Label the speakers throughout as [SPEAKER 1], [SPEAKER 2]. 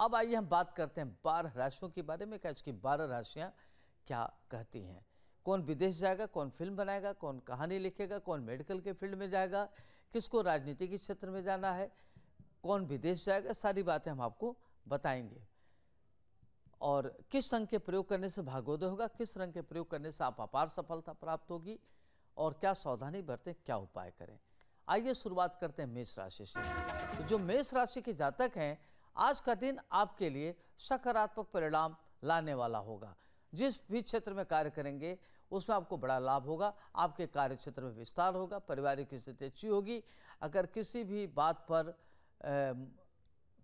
[SPEAKER 1] अब आइए हम बात करते हैं बारह राशियों के बारे में क्या इसकी बारह राशियाँ क्या कहती हैं कौन विदेश जाएगा कौन फिल्म बनाएगा कौन कहानी लिखेगा कौन मेडिकल के फील्ड में जाएगा किसको राजनीति के क्षेत्र में जाना है कौन विदेश जाएगा सारी बातें हम आपको बताएंगे और किस रंग के प्रयोग करने से भागोदय होगा किस रंग के प्रयोग करने से आप अपार सफलता प्राप्त होगी और क्या सावधानी बरतें क्या उपाय करें आइए शुरुआत करते हैं मेष राशि से तो जो मेष राशि के जातक हैं आज का दिन आपके लिए सकारात्मक परिणाम लाने वाला होगा जिस भी क्षेत्र में कार्य करेंगे उसमें आपको बड़ा लाभ होगा आपके कार्य क्षेत्र में विस्तार होगा पारिवारिक स्थिति अच्छी होगी अगर किसी भी बात पर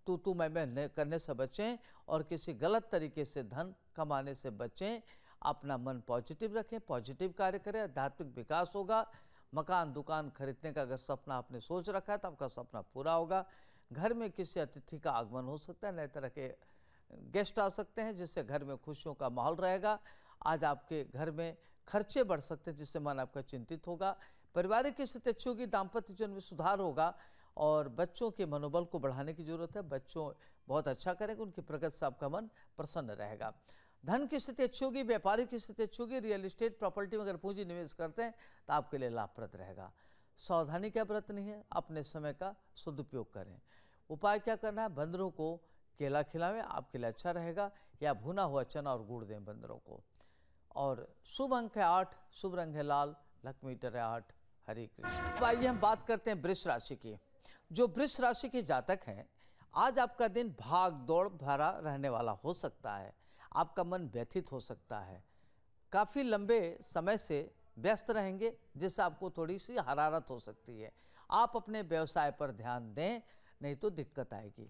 [SPEAKER 1] तू तू मैं मैं करने से बचें और किसी गलत तरीके से धन कमाने से बचें अपना मन पॉजिटिव रखें पॉजिटिव कार्य करें आध्यात्मिक विकास होगा मकान दुकान खरीदने का अगर सपना आपने सोच रखा है तो आपका सपना पूरा होगा घर में किसी अतिथि का आगमन हो सकता है नए तरह के गेस्ट आ सकते हैं जिससे घर में खुशियों का माहौल रहेगा आज आपके घर में खर्चे बढ़ सकते हैं जिससे मन आपका चिंतित होगा पारिवारिक स्थिति अच्छी होगी दाम्पत्य जीवन में सुधार होगा और बच्चों के मनोबल को बढ़ाने की जरूरत है बच्चों बहुत अच्छा करेंगे उनकी प्रगति से आपका मन प्रसन्न रहेगा धन की स्थिति अच्छी होगी व्यापारिक की स्थिति अच्छी होगी रियल इस्टेट प्रॉपर्टी में अगर पूंजी निवेश करते हैं तो आपके लिए लाभप्रद रहेगा सावधानी क्या व्रत नहीं है अपने समय का सदुपयोग करें उपाय क्या करना है बंदरों को केला खिलाएं आपके लिए अच्छा रहेगा या भुना हुआ चना और गुड़ दें बंदरों को और शुभ अंक है आठ शुभ रंग है लाल लक्ष्मीटर है आठ हरे कृष्ण तो आइए हम बात करते हैं वृक्ष राशि की जो वृक्ष राशि के जातक हैं आज आपका दिन भाग दौड़ भरा रहने वाला हो सकता है आपका मन व्यथित हो सकता है काफ़ी लंबे समय से व्यस्त रहेंगे जिससे आपको थोड़ी सी हरारत हो सकती है आप अपने व्यवसाय पर ध्यान दें नहीं तो दिक्कत आएगी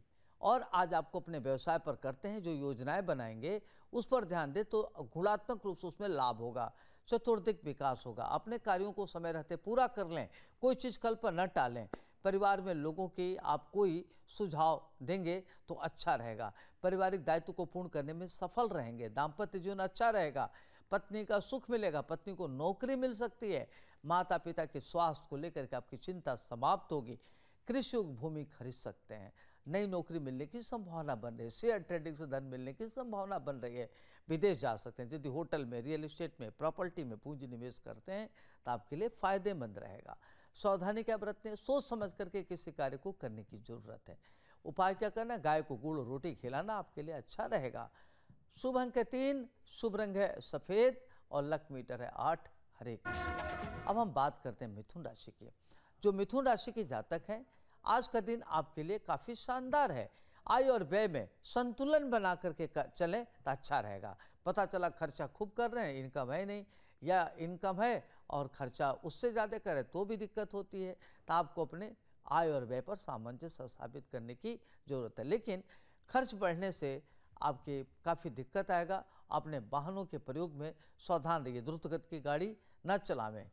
[SPEAKER 1] और आज आपको अपने व्यवसाय पर करते हैं जो योजनाएं बनाएंगे उस पर ध्यान दें तो गुणात्मक रूप से उसमें लाभ होगा चतुर्दिक विकास होगा अपने कार्यों को समय रहते पूरा कर लें कोई चीज़ कल पर न टालें परिवार में लोगों की आप कोई सुझाव देंगे तो अच्छा रहेगा पारिवारिक दायित्व को पूर्ण करने में सफल रहेंगे दाम्पत्य जीवन अच्छा रहेगा पत्नी का सुख मिलेगा पत्नी को नौकरी मिल सकती है माता पिता के स्वास्थ्य को लेकर के आपकी चिंता समाप्त होगी कृषि भूमि खरीद सकते हैं नई नौकरी मिलने की संभावना बन रही है शेयर ट्रेडिंग से धन मिलने की संभावना बन रही है विदेश जा सकते हैं यदि होटल में रियल इस्टेट में प्रॉपर्टी में पूंजी निवेश करते हैं तो आपके लिए फायदेमंद रहेगा सावधानी क्या बरतने सोच समझ करके किसी कार्य को करने की जरूरत है उपाय क्या करना गाय को गुड़ और रोटी खिलाना आपके लिए अच्छा रहेगा शुभ अंक है तीन शुभ रंग है सफ़ेद और लक मीटर है आठ हरे कृष्ण अब हम बात करते हैं मिथुन राशि की जो मिथुन राशि के जातक हैं आज का दिन आपके लिए काफ़ी शानदार है आय और व्यय में संतुलन बना करके कर, चलें तो अच्छा रहेगा पता चला खर्चा खूब कर रहे हैं इनकम है नहीं या इनकम है और खर्चा उससे ज़्यादा करें तो भी दिक्कत होती है तो आपको अपने आय और व्यय पर सामंजस्य स्थापित करने की ज़रूरत है लेकिन खर्च बढ़ने से आपके काफ़ी दिक्कत आएगा अपने वाहनों के प्रयोग में सावधान रहिए द्रुतगत की गाड़ी न चलावें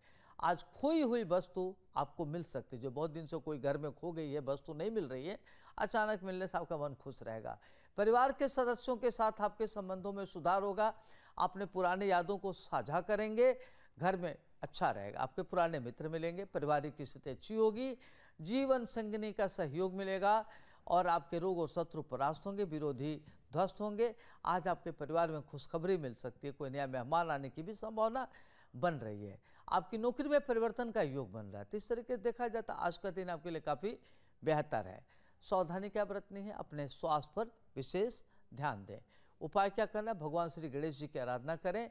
[SPEAKER 1] आज खोई हुई वस्तु आपको मिल सकती है जो बहुत दिन से कोई घर में खो गई है वस्तु नहीं मिल रही है अचानक मिलने से आपका मन खुश रहेगा परिवार के सदस्यों के साथ आपके संबंधों में सुधार होगा आपने पुराने यादों को साझा करेंगे घर में अच्छा रहेगा आपके पुराने मित्र मिलेंगे पारिवारिक स्थिति अच्छी होगी जीवन संगनी का सहयोग मिलेगा और आपके रोग और शत्रु परास्त होंगे विरोधी ध्वस्त होंगे आज आपके परिवार में खुशखबरी मिल सकती है कोई नया मेहमान आने की भी संभावना बन रही है आपकी नौकरी में परिवर्तन का योग बन रहा है तो इस तरीके से देखा जाता तो आज का दिन आपके लिए काफ़ी बेहतर है सावधानी क्या बरतनी है अपने स्वास्थ्य पर विशेष ध्यान दें उपाय क्या करना है भगवान श्री गणेश जी की आराधना करें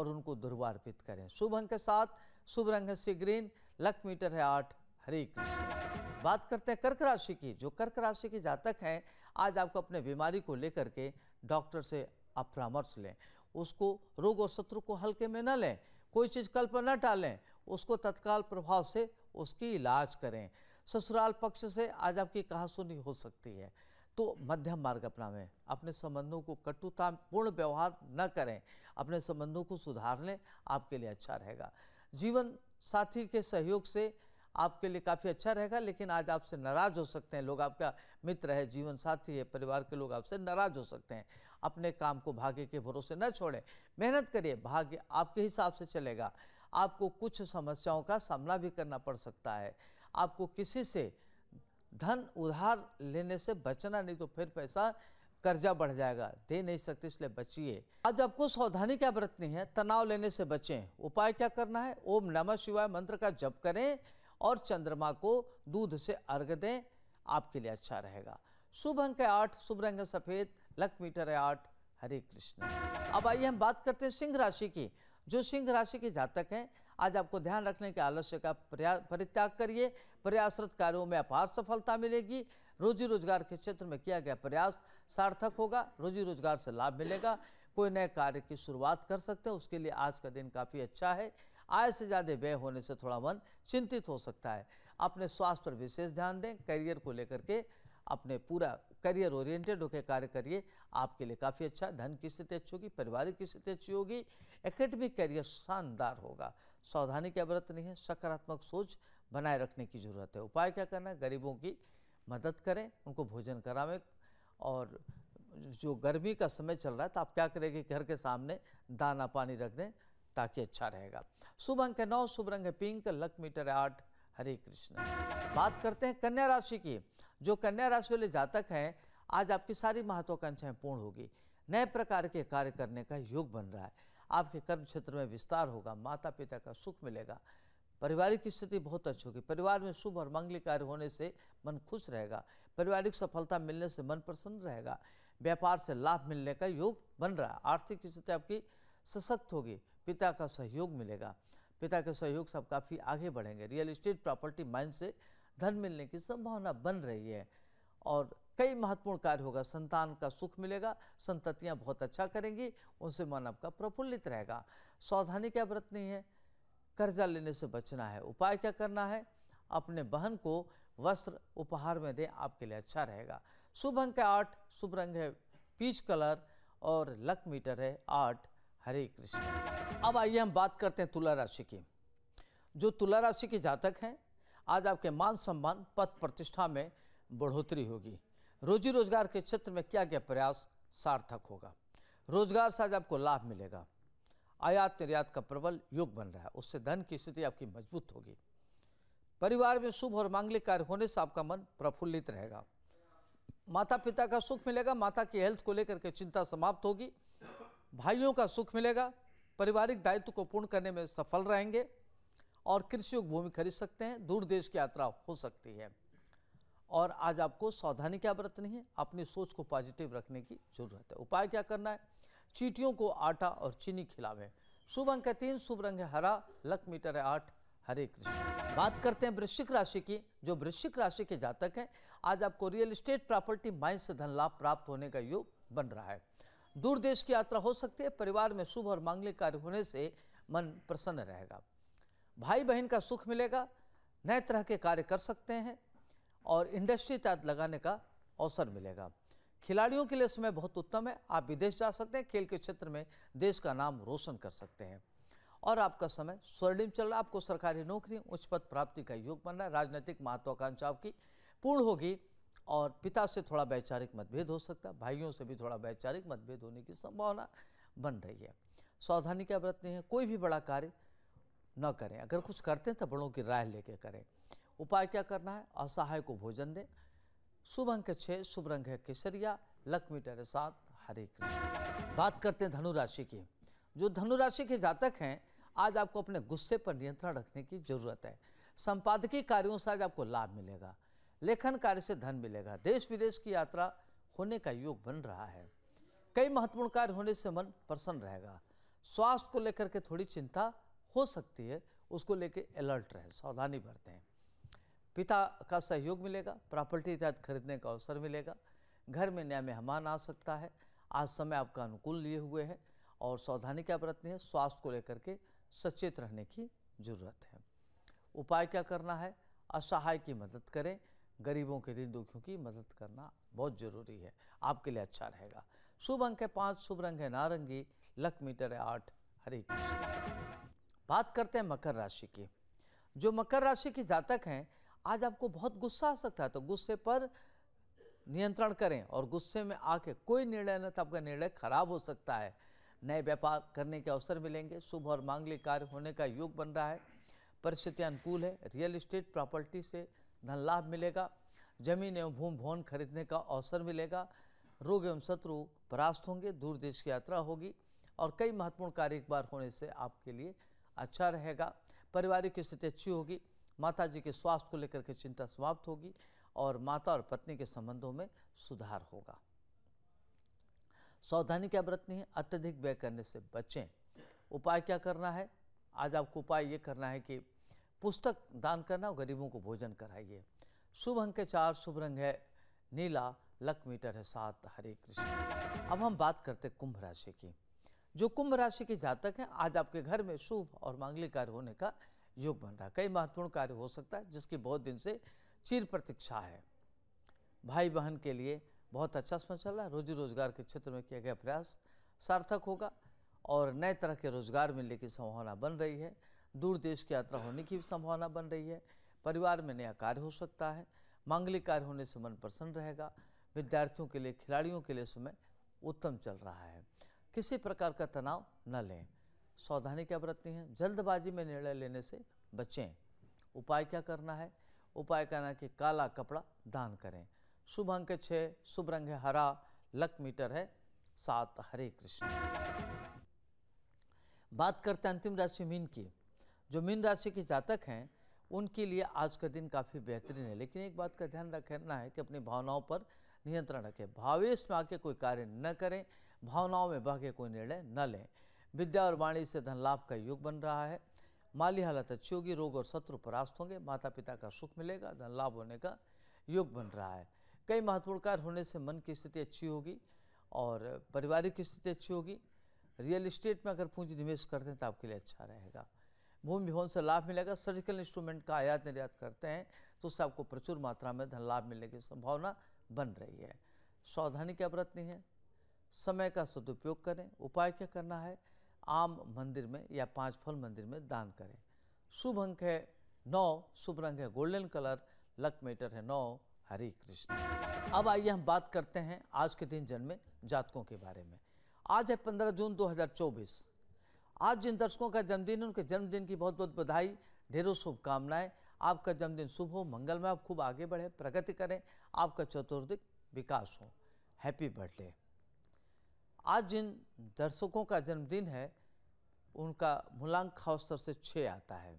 [SPEAKER 1] और उनको दुर्वा अर्पित करें शुभ अंक के साथ शुभ रंग है सी ग्रीन लक मीटर है आठ हरे कृष्ण बात करते हैं कर्क राशि की जो कर्क राशि के जातक हैं आज आपको अपने बीमारी को लेकर के डॉक्टर से आप परामर्श लें उसको रोग और शत्रु को हल्के में न लें कोई चीज़ कल पर न टालें उसको तत्काल प्रभाव से उसकी इलाज करें ससुराल पक्ष से आज आपकी कहा सुनी हो सकती है तो मध्यम मार्ग अपनावें अपने संबंधों को कटुतापूर्ण व्यवहार न करें अपने संबंधों को सुधार लें आपके लिए अच्छा रहेगा जीवन साथी के सहयोग से आपके लिए काफ़ी अच्छा रहेगा लेकिन आज आपसे नाराज़ हो सकते हैं लोग आपका मित्र है जीवन साथी है परिवार के लोग आपसे नाराज़ हो सकते हैं अपने काम को भाग्य के भरोसे न छोड़ें मेहनत करिए भाग्य आपके हिसाब से चलेगा आपको कुछ समस्याओं का सामना भी करना पड़ सकता है आपको किसी से धन उधार लेने से बचना नहीं तो फिर पैसा कर्जा बढ़ जाएगा दे नहीं सकते इसलिए बचिए आज आपको सावधानी क्या बरतनी है तनाव लेने से बचें उपाय क्या करना है ओम नमः शिवाय मंत्र का जप करें और चंद्रमा को दूध से अर्घ दें आपके लिए अच्छा रहेगा शुभ अंक आठ शुभ रंग सफ़ेद लक मीटर है आठ हरे कृष्ण अब आइए हम बात करते हैं सिंह राशि की जो सिंह राशि के जातक हैं आज आपको ध्यान रखने के आलस्य का परित्याग करिए प्रयासरत कार्यों में अपार सफलता मिलेगी रोजी रोजगार के क्षेत्र में किया गया प्रयास सार्थक होगा रोजी रोजगार से लाभ मिलेगा कोई नए कार्य की शुरुआत कर सकते हैं उसके लिए आज का दिन काफ़ी अच्छा है आय से ज़्यादा व्यय होने से थोड़ा मन चिंतित हो सकता है अपने स्वास्थ्य पर विशेष ध्यान दें करियर को लेकर के अपने पूरा करियर ओरिएंटेड होकर कार्य करिए आपके लिए काफ़ी अच्छा धन की स्थिति अच्छी होगी पारिवारिक की स्थिति अच्छी होगी एकेडमिक करियर शानदार होगा सावधानी की अवरत नहीं है सकारात्मक सोच बनाए रखने की ज़रूरत है उपाय क्या करना है गरीबों की मदद करें उनको भोजन करावें और जो गर्मी का समय चल रहा है तो आप क्या करेंगे घर के सामने दाना पानी रख दें ताकि अच्छा रहेगा शुभ अंक है नौ शुभ रंग है पिंक लक मीटर है आठ हरे कृष्ण बात करते हैं कन्या राशि की जो कन्या राशि वाले जातक हैं आज आपकी सारी महत्वाकांक्षाएं पूर्ण होगी नए प्रकार के कार्य करने का योग बन रहा है आपके कर्म क्षेत्र में विस्तार होगा माता पिता का सुख मिलेगा पारिवारिक स्थिति बहुत अच्छी होगी परिवार में शुभ और मंगली कार्य होने से मन खुश रहेगा पारिवारिक सफलता मिलने से मन प्रसन्न रहेगा व्यापार से लाभ मिलने का योग बन रहा है आर्थिक स्थिति आपकी सशक्त होगी पिता का सहयोग मिलेगा पिता के सहयोग से आप काफ़ी आगे बढ़ेंगे रियल इस्टेट प्रॉपर्टी माइंड से धन मिलने की संभावना बन रही है और कई महत्वपूर्ण कार्य होगा संतान का सुख मिलेगा संततियां बहुत अच्छा करेंगी उनसे मन आपका प्रफुल्लित रहेगा सावधानी क्या बरतनी है कर्जा लेने से बचना है उपाय क्या करना है अपने बहन को वस्त्र उपहार में दें आपके लिए अच्छा रहेगा शुभ अंक है आठ शुभ रंग है पीच कलर और लक मीटर है आठ हरे कृष्ण अब आइए हम बात करते हैं तुला राशि की जो तुला राशि के जातक हैं आज आपके मान सम्मान पद प्रतिष्ठा में बढ़ोतरी होगी रोजी रोजगार के क्षेत्र में क्या क्या प्रयास सार्थक होगा रोजगार से आज आपको लाभ मिलेगा आयात निर्यात का प्रबल योग बन रहा है उससे धन की स्थिति आपकी मजबूत होगी परिवार में शुभ और मांगलिक कार्य होने से आपका मन प्रफुल्लित रहेगा माता पिता का सुख मिलेगा माता की हेल्थ को लेकर के चिंता समाप्त होगी भाइयों का सुख मिलेगा पारिवारिक दायित्व को पूर्ण करने में सफल रहेंगे और कृषि भूमि खरीद सकते हैं दूर देश की यात्रा हो सकती है और आज आपको सावधानी क्या बरतनी है अपनी सोच को पॉजिटिव रखने की जरूरत है उपाय क्या करना है चीटियों को आटा और चीनी खिलावे शुभ अंक है तीन शुभ रंग है हरा लक मीटर है आठ हरे कृष्ण बात करते हैं वृश्चिक राशि की जो वृश्चिक राशि के जातक हैं आज आपको रियल एस्टेट प्रॉपर्टी माइंड से धन लाभ प्राप्त होने का योग बन रहा है दूर देश की यात्रा हो सकती है परिवार में शुभ और मांगलिक कार्य होने से मन प्रसन्न रहेगा भाई बहन का सुख मिलेगा नए तरह के कार्य कर सकते हैं और इंडस्ट्री तहत लगाने का अवसर मिलेगा खिलाड़ियों के लिए समय बहुत उत्तम है आप विदेश जा सकते हैं खेल के क्षेत्र में देश का नाम रोशन कर सकते हैं और आपका समय स्वर्णिम चल रहा आपको सरकारी नौकरी उच्च पद प्राप्ति का योग बन रहा है राजनीतिक महत्वाकांक्षाओं की पूर्ण होगी और पिता से थोड़ा वैचारिक मतभेद हो सकता है भाइयों से भी थोड़ा वैचारिक मतभेद होने की संभावना बन रही है सावधानी क्या बरतनी है कोई भी बड़ा कार्य न करें अगर कुछ करते हैं तो बड़ों की राय लेके करें उपाय क्या करना है असहाय को भोजन दें शुभ अंक छः शुभ रंग है केसरिया लक्ष्मी टेरे साथ हरे कृष्ण बात करते हैं धनुराशि की जो धनुराशि के जातक हैं आज आपको अपने गुस्से पर नियंत्रण रखने की जरूरत है संपादकीय कार्यों से आज आपको लाभ मिलेगा लेखन कार्य से धन मिलेगा देश विदेश की यात्रा होने का योग बन रहा है कई महत्वपूर्ण कार्य होने से मन प्रसन्न रहेगा स्वास्थ्य को लेकर के थोड़ी चिंता हो सकती है उसको लेकर अलर्ट रहें सावधानी बरतें पिता का सहयोग मिलेगा प्रॉपर्टी इत्यादि खरीदने का अवसर मिलेगा घर में नया मेहमान आ सकता है आज समय आपका अनुकूल लिए हुए हैं और सावधानी क्या बरतनी है स्वास्थ्य को लेकर के सचेत रहने की जरूरत है उपाय क्या करना है असहाय की मदद करें गरीबों के दिन दुखियों की मदद करना बहुत ज़रूरी है आपके लिए अच्छा रहेगा शुभ अंक है पांच शुभ रंग है नारंगी लक मीटर है आठ हरे कृष्ण बात करते हैं मकर राशि की जो मकर राशि की जातक हैं आज आपको बहुत गुस्सा आ सकता है तो गुस्से पर नियंत्रण करें और गुस्से में आके कोई निर्णय न तो आपका निर्णय खराब हो सकता है नए व्यापार करने के अवसर मिलेंगे शुभ और मांगलिक कार्य होने का योग बन रहा है परिस्थितियाँ अनुकूल है रियल इस्टेट प्रॉपर्टी से धन लाभ मिलेगा जमीन एवं भूमि भवन खरीदने का अवसर मिलेगा रोग एवं शत्रु परास्त होंगे दूर देश की यात्रा होगी और कई महत्वपूर्ण कार्य एक बार होने से आपके लिए अच्छा रहेगा पारिवारिक स्थिति अच्छी होगी माता जी के स्वास्थ्य को लेकर के चिंता समाप्त होगी और माता और पत्नी के संबंधों में सुधार होगा सावधानी क्या बरतनी है अत्यधिक व्यय करने से बचें उपाय क्या करना है आज आपको उपाय ये करना है कि पुस्तक दान करना और गरीबों को भोजन कराइए शुभ अंक है चार शुभ रंग है नीला लक मीटर है सात हरे कृष्ण अब हम बात करते कुंभ राशि की जो कुंभ राशि के जातक हैं आज आपके घर में शुभ और मांगलिक कार्य होने का योग बन रहा है कई महत्वपूर्ण कार्य हो सकता है जिसकी बहुत दिन से चिर प्रतीक्षा है भाई बहन के लिए बहुत अच्छा समय चल रहा है रोजी रोजगार के क्षेत्र में किया गया प्रयास सार्थक होगा और नए तरह के रोजगार मिलने की संभावना बन रही है दूर देश की यात्रा होने की भी संभावना बन रही है परिवार में नया कार्य हो सकता है मांगलिक कार्य होने से मन प्रसन्न रहेगा विद्यार्थियों के लिए खिलाड़ियों के लिए समय उत्तम चल रहा है किसी प्रकार का तनाव न लें सावधानी क्या बरतनी है जल्दबाजी में निर्णय लेने से बचें उपाय क्या करना है उपाय करना कि काला कपड़ा दान करें शुभ अंक छः शुभ रंग है हरा लक मीटर है सात हरे कृष्ण बात करते हैं अंतिम राशि मीन की जो मीन राशि के जातक हैं उनके लिए आज का दिन काफ़ी बेहतरीन है लेकिन एक बात का ध्यान रखना है कि अपनी भावनाओं पर नियंत्रण रखें भावेश में आके कोई कार्य न करें भावनाओं में बह के कोई निर्णय न लें विद्या और वाणी से धन लाभ का योग बन रहा है माली हालत अच्छी होगी रोग और शत्रु परास्त होंगे माता पिता का सुख मिलेगा धन लाभ होने का योग बन रहा है कई महत्वपूर्ण कार्य होने से मन की स्थिति अच्छी होगी और पारिवारिक स्थिति अच्छी होगी रियल इस्टेट में अगर पूंजी निवेश करते हैं तो आपके लिए अच्छा रहेगा भूमि भवन से लाभ मिलेगा सर्जिकल इंस्ट्रूमेंट का आयात निर्यात करते हैं तो उससे आपको प्रचुर मात्रा में धन लाभ मिलने की संभावना बन रही है सावधानी क्या बरतनी है समय का सदुपयोग करें उपाय क्या करना है आम मंदिर में या पांच फल मंदिर में दान करें शुभ अंक है नौ शुभ रंग है गोल्डन कलर लक मेटर है नौ हरे कृष्ण अब आइए हम बात करते हैं आज के दिन जन्मे जातकों के बारे में आज है 15 जून 2024 आज जिन दर्शकों का जन्मदिन है उनके जन्मदिन की बहुत बहुत बधाई ढेरों शुभकामनाएं आपका जन्मदिन शुभ हो मंगल में आप खूब आगे बढ़े प्रगति करें आपका चतुर्दिक विकास हो हैप्पी बर्थडे आज जिन दर्शकों का जन्मदिन है उनका मूलांक खास तौर से छः आता है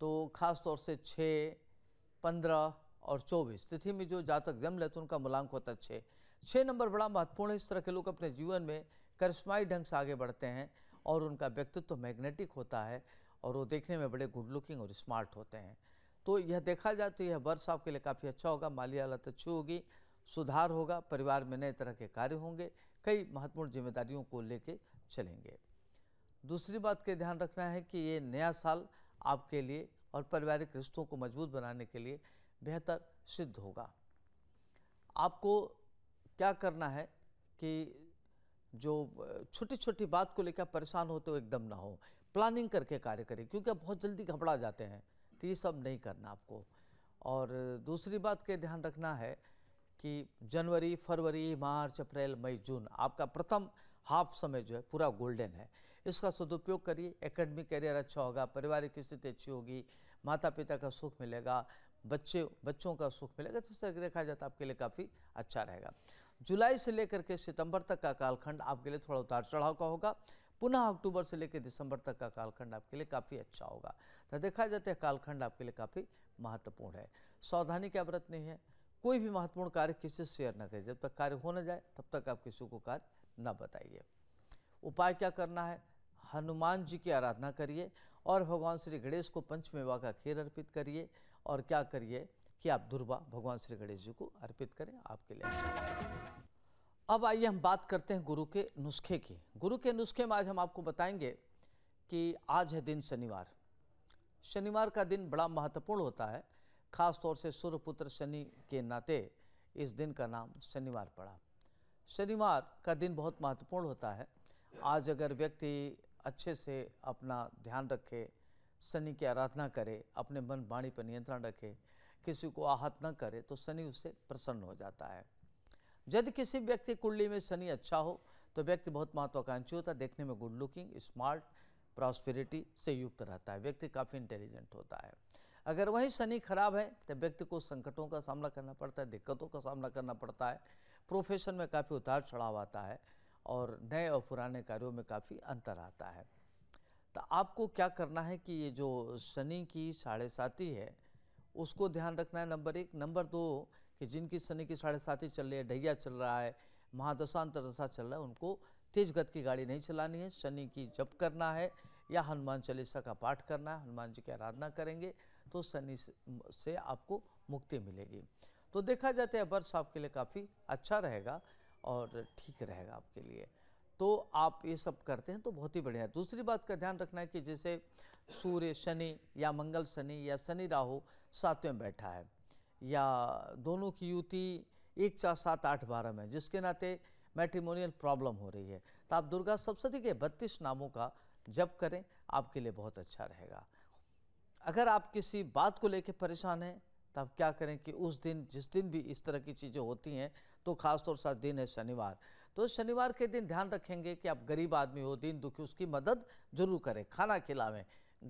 [SPEAKER 1] तो खास तौर से छः पंद्रह और चौबीस तिथि में जो जातक जन्म लेते उनका मूलांक होता है छः छः नंबर बड़ा महत्वपूर्ण है इस तरह के लोग अपने जीवन में करिश्माई ढंग से आगे बढ़ते हैं और उनका व्यक्तित्व मैग्नेटिक होता है और वो देखने में बड़े गुड लुकिंग और स्मार्ट होते हैं तो यह देखा जाए तो यह वर्ष आपके लिए काफ़ी अच्छा होगा माली हालत अच्छी होगी सुधार होगा परिवार में नए तरह के कार्य होंगे कई महत्वपूर्ण जिम्मेदारियों को लेके चलेंगे दूसरी बात के ध्यान रखना है कि ये नया साल आपके लिए और पारिवारिक रिश्तों को मजबूत बनाने के लिए बेहतर सिद्ध होगा आपको क्या करना है कि जो छोटी छोटी बात को लेकर परेशान होते हो तो एकदम ना हो प्लानिंग करके कार्य करें क्योंकि आप बहुत जल्दी घबरा जाते हैं तो ये सब नहीं करना आपको और दूसरी बात का ध्यान रखना है कि जनवरी फरवरी मार्च अप्रैल मई जून आपका प्रथम हाफ समय जो है पूरा गोल्डन है इसका सदुपयोग करिए एकेडमिक करियर अच्छा होगा पारिवारिक स्थिति अच्छी होगी माता पिता का सुख मिलेगा बच्चे बच्चों का सुख मिलेगा तो इस तरह देखा जाए तो आपके लिए काफ़ी अच्छा रहेगा जुलाई से लेकर के सितंबर तक का कालखंड आपके लिए थोड़ा उतार चढ़ाव का होगा पुनः अक्टूबर से लेकर दिसंबर तक का कालखंड आपके लिए काफ़ी अच्छा होगा तो देखा जाता है कालखंड आपके लिए काफ़ी महत्वपूर्ण है सावधानी क्या व्रत नहीं है कोई भी महत्वपूर्ण कार्य किसी से शेयर न करें जब तक कार्य हो न जाए तब तक आप किसी को कार्य न बताइए उपाय क्या करना है हनुमान जी की आराधना करिए और भगवान श्री गणेश को पंचमेवा का खीर अर्पित करिए और क्या करिए कि आप दुर्वा भगवान श्री गणेश जी को अर्पित करें आपके लिए अच्छा अब आइए हम बात करते हैं गुरु के नुस्खे की गुरु के नुस्खे में आज हम आपको बताएंगे कि आज है दिन शनिवार शनिवार का दिन बड़ा महत्वपूर्ण होता है खास तौर से सूर्यपुत्र शनि के नाते इस दिन का नाम शनिवार पड़ा शनिवार का दिन बहुत महत्वपूर्ण होता है आज अगर व्यक्ति अच्छे से अपना ध्यान रखे शनि की आराधना करे अपने मन वाणी पर नियंत्रण रखे किसी को आहत न करे तो शनि उससे प्रसन्न हो जाता है यदि किसी व्यक्ति कुंडली में शनि अच्छा हो तो व्यक्ति बहुत महत्वाकांक्षी होता है देखने में गुड लुकिंग स्मार्ट प्रॉस्पेरिटी से युक्त रहता है व्यक्ति काफ़ी इंटेलिजेंट होता है अगर वही शनि खराब है तो व्यक्ति को संकटों का सामना करना पड़ता है दिक्कतों का सामना करना पड़ता है प्रोफेशन में काफ़ी उतार चढ़ाव आता है और नए और पुराने कार्यों में काफ़ी अंतर आता है तो आपको क्या करना है कि ये जो शनि की साढ़े साथी है उसको ध्यान रखना है नंबर एक नंबर दो कि जिनकी शनि की साढ़े साथ ही चल रही है ढैया चल रहा है महादशा अंतरदशा चल रहा है उनको तेज गत की गाड़ी नहीं चलानी है शनि की जप करना है या हनुमान चालीसा का पाठ करना है हनुमान जी की आराधना करेंगे तो शनि से आपको मुक्ति मिलेगी तो देखा जाता तो है वर्ष आपके लिए काफ़ी अच्छा रहेगा और ठीक रहेगा आपके लिए तो आप ये सब करते हैं तो बहुत ही बढ़िया है दूसरी बात का ध्यान रखना है कि जैसे सूर्य शनि या मंगल शनि या शनि राहु सातवें बैठा है या दोनों की युति एक चार सात आठ बारह में जिसके नाते मैट्रिमोनियल प्रॉब्लम हो रही है तो आप दुर्गा सप्तती के बत्तीस नामों का जप करें आपके लिए बहुत अच्छा रहेगा अगर आप किसी बात को लेकर परेशान हैं तो आप क्या करें कि उस दिन जिस दिन भी इस तरह की चीज़ें होती हैं तो खासतौर से दिन है शनिवार तो शनिवार के दिन ध्यान रखेंगे कि आप गरीब आदमी हो दिन दुखी उसकी मदद जरूर करें खाना खिलावें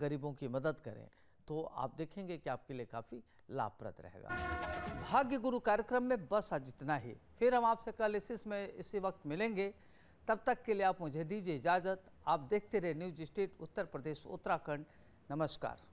[SPEAKER 1] गरीबों की मदद करें तो आप देखेंगे कि आपके लिए काफ़ी लाभप्रद रहेगा भाग्य गुरु कार्यक्रम में बस आज इतना ही फिर हम आपसे कल इसी में इसी वक्त मिलेंगे तब तक के लिए आप मुझे दीजिए इजाज़त आप देखते रहे न्यूज स्टेट उत्तर प्रदेश उत्तराखंड नमस्कार